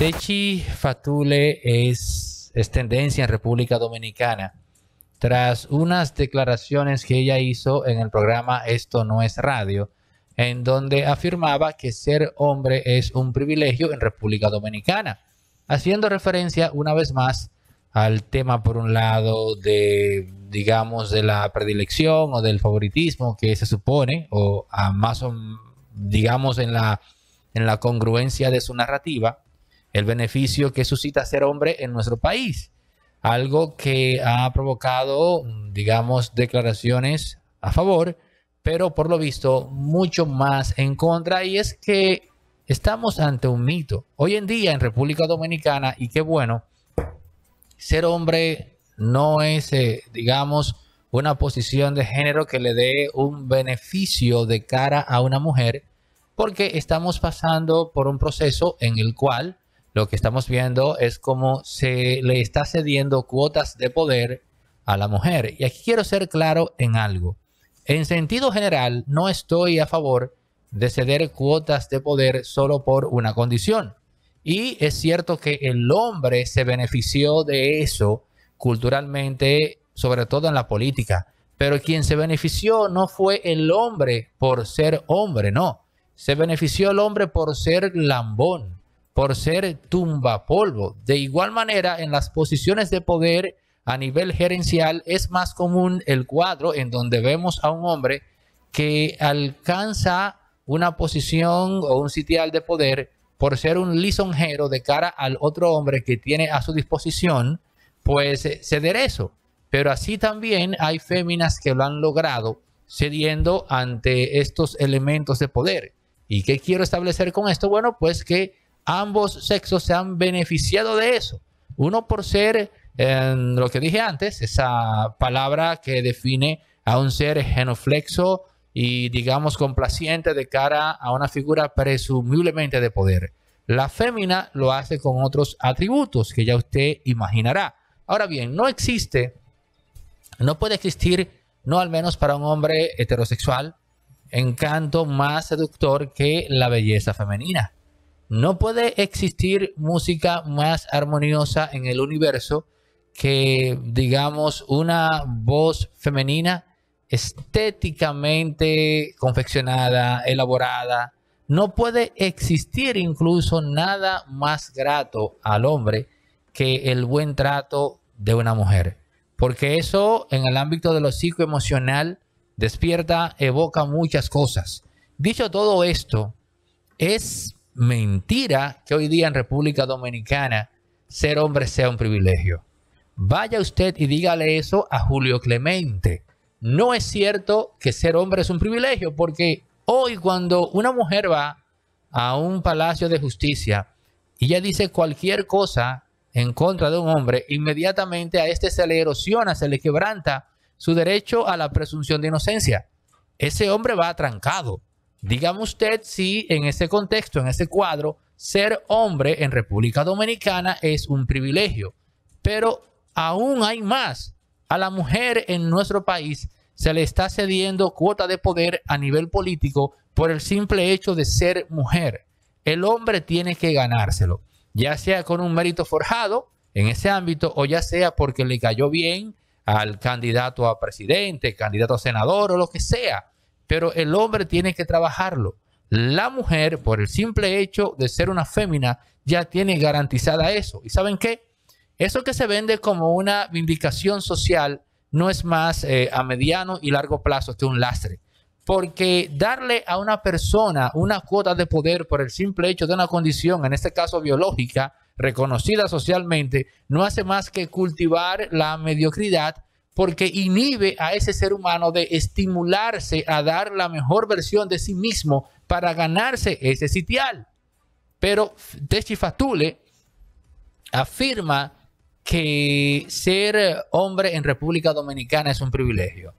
Techi Fatule es, tendencia en República Dominicana tras unas declaraciones que ella hizo en el programa Esto no es radio, en donde afirmaba que ser hombre es un privilegio en República Dominicana, haciendo referencia una vez más al tema por un lado de, digamos, de la predilección o del favoritismo que se supone, o a más o digamos en la, en la congruencia de su narrativa, el beneficio que suscita ser hombre en nuestro país. Algo que ha provocado, digamos, declaraciones a favor, pero por lo visto mucho más en contra. Y es que estamos ante un mito. Hoy en día en República Dominicana, y qué bueno, ser hombre no es, eh, digamos, una posición de género que le dé un beneficio de cara a una mujer, porque estamos pasando por un proceso en el cual lo que estamos viendo es cómo se le está cediendo cuotas de poder a la mujer. Y aquí quiero ser claro en algo. En sentido general, no estoy a favor de ceder cuotas de poder solo por una condición. Y es cierto que el hombre se benefició de eso culturalmente, sobre todo en la política. Pero quien se benefició no fue el hombre por ser hombre, no. Se benefició el hombre por ser lambón, por ser tumba polvo. De igual manera, en las posiciones de poder a nivel gerencial es más común el cuadro en donde vemos a un hombre que alcanza una posición o un sitial de poder por ser un lisonjero de cara al otro hombre que tiene a su disposición, pues eh, ceder eso. Pero así también hay féminas que lo han logrado cediendo ante estos elementos de poder. ¿Y qué quiero establecer con esto? Bueno, pues que ambos sexos se han beneficiado de eso. Uno por ser, eh, lo que dije antes, esa palabra que define a un ser genoflexo y digamos complaciente de cara a una figura presumiblemente de poder. La fémina lo hace con otros atributos que ya usted imaginará. Ahora bien, no existe, no puede existir, no al menos para un hombre heterosexual, encanto más seductor que la belleza femenina. No puede existir música más armoniosa en el universo que, digamos, una voz femenina estéticamente confeccionada, elaborada. No puede existir incluso nada más grato al hombre que el buen trato de una mujer. Porque eso en el ámbito de lo psicoemocional despierta, evoca muchas cosas. Dicho todo esto, es mentira que hoy día en República Dominicana ser hombre sea un privilegio. Vaya usted y dígale eso a Julio Clemente. No es cierto que ser hombre es un privilegio, porque hoy cuando una mujer va a un palacio de justicia y ella dice cualquier cosa en contra de un hombre, inmediatamente a este se le erosiona, se le quebranta su derecho a la presunción de inocencia. Ese hombre va atrancado. Dígame usted si en ese contexto, en ese cuadro, ser hombre en República Dominicana es un privilegio. Pero aún hay más. A la mujer en nuestro país se le está cediendo cuota de poder a nivel político por el simple hecho de ser mujer. El hombre tiene que ganárselo, ya sea con un mérito forjado en ese ámbito o ya sea porque le cayó bien al candidato a presidente, candidato a senador o lo que sea pero el hombre tiene que trabajarlo. La mujer, por el simple hecho de ser una fémina, ya tiene garantizada eso. ¿Y saben qué? Eso que se vende como una vindicación social no es más eh, a mediano y largo plazo que un lastre. Porque darle a una persona una cuota de poder por el simple hecho de una condición, en este caso biológica, reconocida socialmente, no hace más que cultivar la mediocridad porque inhibe a ese ser humano de estimularse a dar la mejor versión de sí mismo para ganarse ese sitial. Pero Fatule afirma que ser hombre en República Dominicana es un privilegio.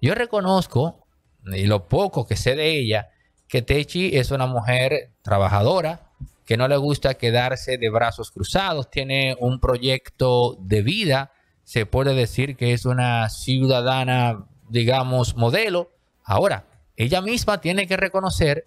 Yo reconozco, y lo poco que sé de ella, que Techi es una mujer trabajadora, que no le gusta quedarse de brazos cruzados, tiene un proyecto de vida se puede decir que es una ciudadana, digamos, modelo. Ahora, ella misma tiene que reconocer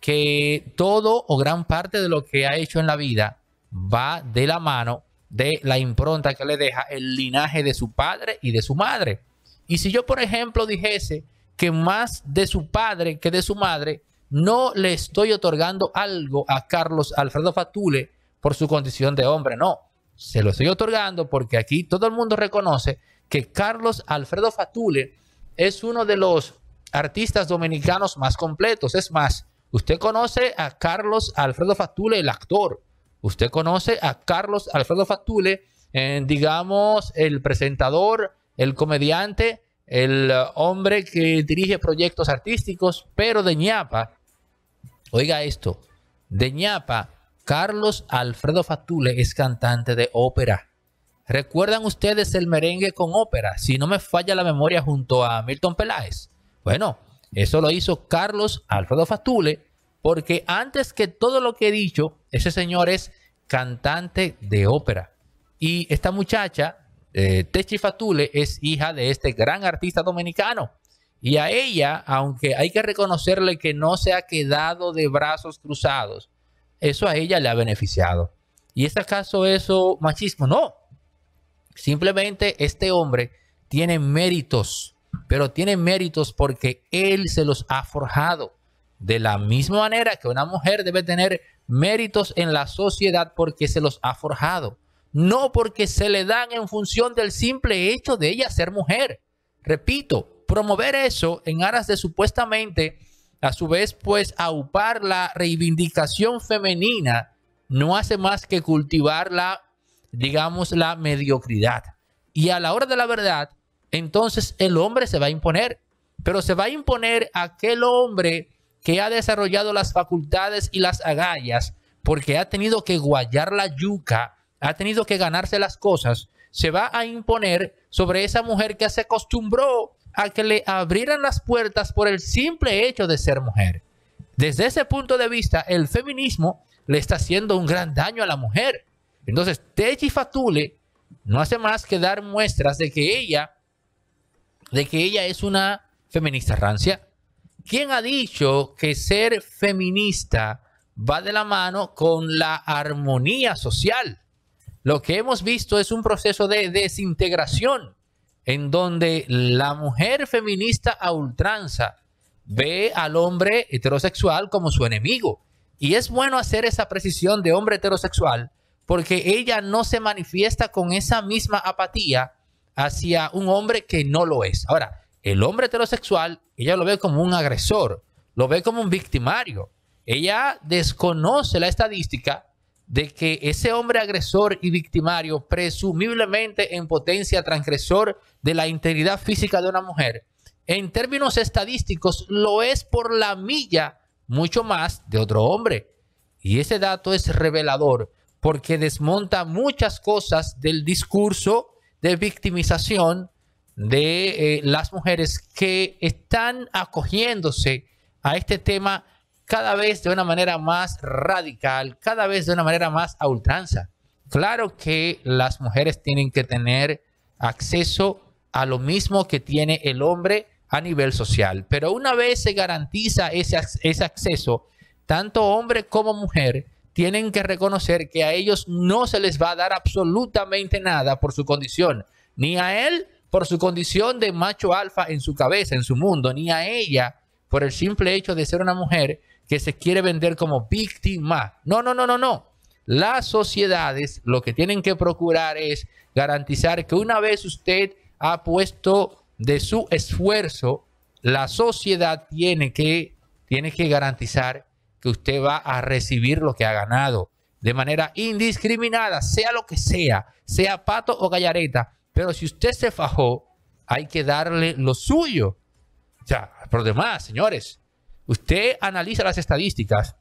que todo o gran parte de lo que ha hecho en la vida va de la mano de la impronta que le deja el linaje de su padre y de su madre. Y si yo, por ejemplo, dijese que más de su padre que de su madre, no le estoy otorgando algo a Carlos Alfredo Fatule por su condición de hombre, no se lo estoy otorgando porque aquí todo el mundo reconoce que Carlos Alfredo Fatule es uno de los artistas dominicanos más completos. Es más, usted conoce a Carlos Alfredo Fatule, el actor. Usted conoce a Carlos Alfredo Fatule, eh, digamos, el presentador, el comediante, el uh, hombre que dirige proyectos artísticos, pero de ñapa. Oiga esto, de ñapa Carlos Alfredo Fatule es cantante de ópera. ¿Recuerdan ustedes el merengue con ópera? Si no me falla la memoria junto a Milton Peláez. Bueno, eso lo hizo Carlos Alfredo Fatule porque antes que todo lo que he dicho, ese señor es cantante de ópera. Y esta muchacha, eh, Techi Fatule, es hija de este gran artista dominicano. Y a ella, aunque hay que reconocerle que no se ha quedado de brazos cruzados, eso a ella le ha beneficiado. ¿Y es acaso eso machismo? No. Simplemente este hombre tiene méritos, pero tiene méritos porque él se los ha forjado. De la misma manera que una mujer debe tener méritos en la sociedad porque se los ha forjado, no porque se le dan en función del simple hecho de ella ser mujer. Repito, promover eso en aras de supuestamente a su vez, pues, aupar la reivindicación femenina no hace más que cultivar la, digamos, la mediocridad. Y a la hora de la verdad, entonces el hombre se va a imponer, pero se va a imponer aquel hombre que ha desarrollado las facultades y las agallas, porque ha tenido que guayar la yuca, ha tenido que ganarse las cosas, se va a imponer sobre esa mujer que se acostumbró a que le abrieran las puertas por el simple hecho de ser mujer. Desde ese punto de vista, el feminismo le está haciendo un gran daño a la mujer. Entonces, Techi Fatule no hace más que dar muestras de que ella, de que ella es una feminista rancia. ¿Quién ha dicho que ser feminista va de la mano con la armonía social? Lo que hemos visto es un proceso de desintegración en donde la mujer feminista a ultranza ve al hombre heterosexual como su enemigo. Y es bueno hacer esa precisión de hombre heterosexual porque ella no se manifiesta con esa misma apatía hacia un hombre que no lo es. Ahora, el hombre heterosexual, ella lo ve como un agresor, lo ve como un victimario. Ella desconoce la estadística de que ese hombre agresor y victimario, presumiblemente en potencia transgresor de la integridad física de una mujer, en términos estadísticos lo es por la milla mucho más de otro hombre. Y ese dato es revelador porque desmonta muchas cosas del discurso de victimización de eh, las mujeres que están acogiéndose a este tema cada vez de una manera más radical, cada vez de una manera más a ultranza. Claro que las mujeres tienen que tener acceso a lo mismo que tiene el hombre a nivel social, pero una vez se garantiza ese, ese acceso, tanto hombre como mujer tienen que reconocer que a ellos no se les va a dar absolutamente nada por su condición, ni a él por su condición de macho alfa en su cabeza, en su mundo, ni a ella por el simple hecho de ser una mujer que se quiere vender como víctima. No, no, no, no, no. Las sociedades lo que tienen que procurar es garantizar que una vez usted ha puesto de su esfuerzo, la sociedad tiene que, tiene que garantizar que usted va a recibir lo que ha ganado de manera indiscriminada, sea lo que sea, sea pato o gallareta. Pero si usted se fajó, hay que darle lo suyo. O sea, por demás, señores, usted analiza las estadísticas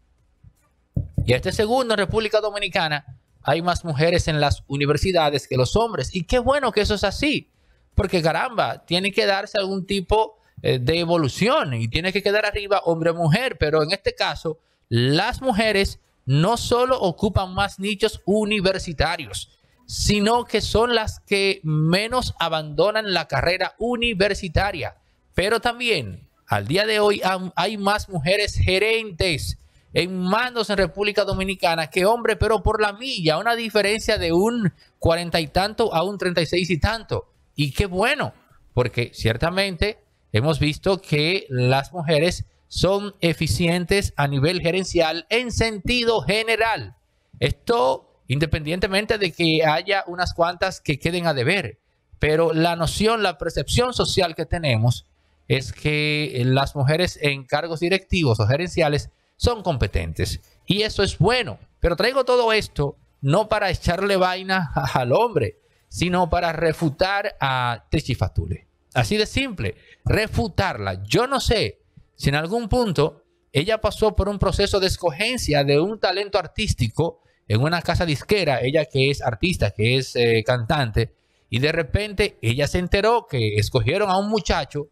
y este segundo en República Dominicana hay más mujeres en las universidades que los hombres. Y qué bueno que eso es así, porque caramba, tiene que darse algún tipo eh, de evolución y tiene que quedar arriba hombre-mujer, pero en este caso, las mujeres no solo ocupan más nichos universitarios, sino que son las que menos abandonan la carrera universitaria. Pero también, al día de hoy, hay más mujeres gerentes en mandos en República Dominicana que hombres, pero por la milla, una diferencia de un cuarenta y tanto a un treinta y seis y tanto. Y qué bueno, porque ciertamente hemos visto que las mujeres son eficientes a nivel gerencial en sentido general. Esto independientemente de que haya unas cuantas que queden a deber, pero la noción, la percepción social que tenemos es que eh, las mujeres en cargos directivos o gerenciales son competentes. Y eso es bueno. Pero traigo todo esto no para echarle vaina al hombre, sino para refutar a Techi Fatule. Así de simple, refutarla. Yo no sé si en algún punto ella pasó por un proceso de escogencia de un talento artístico en una casa disquera, ella que es artista, que es eh, cantante, y de repente ella se enteró que escogieron a un muchacho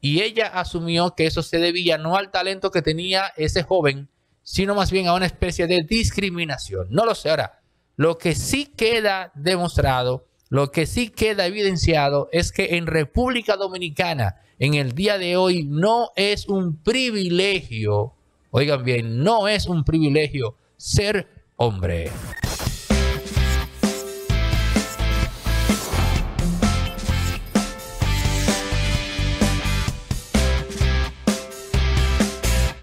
y ella asumió que eso se debía no al talento que tenía ese joven, sino más bien a una especie de discriminación. No lo sé ahora. Lo que sí queda demostrado, lo que sí queda evidenciado es que en República Dominicana, en el día de hoy, no es un privilegio, oigan bien, no es un privilegio ser hombre.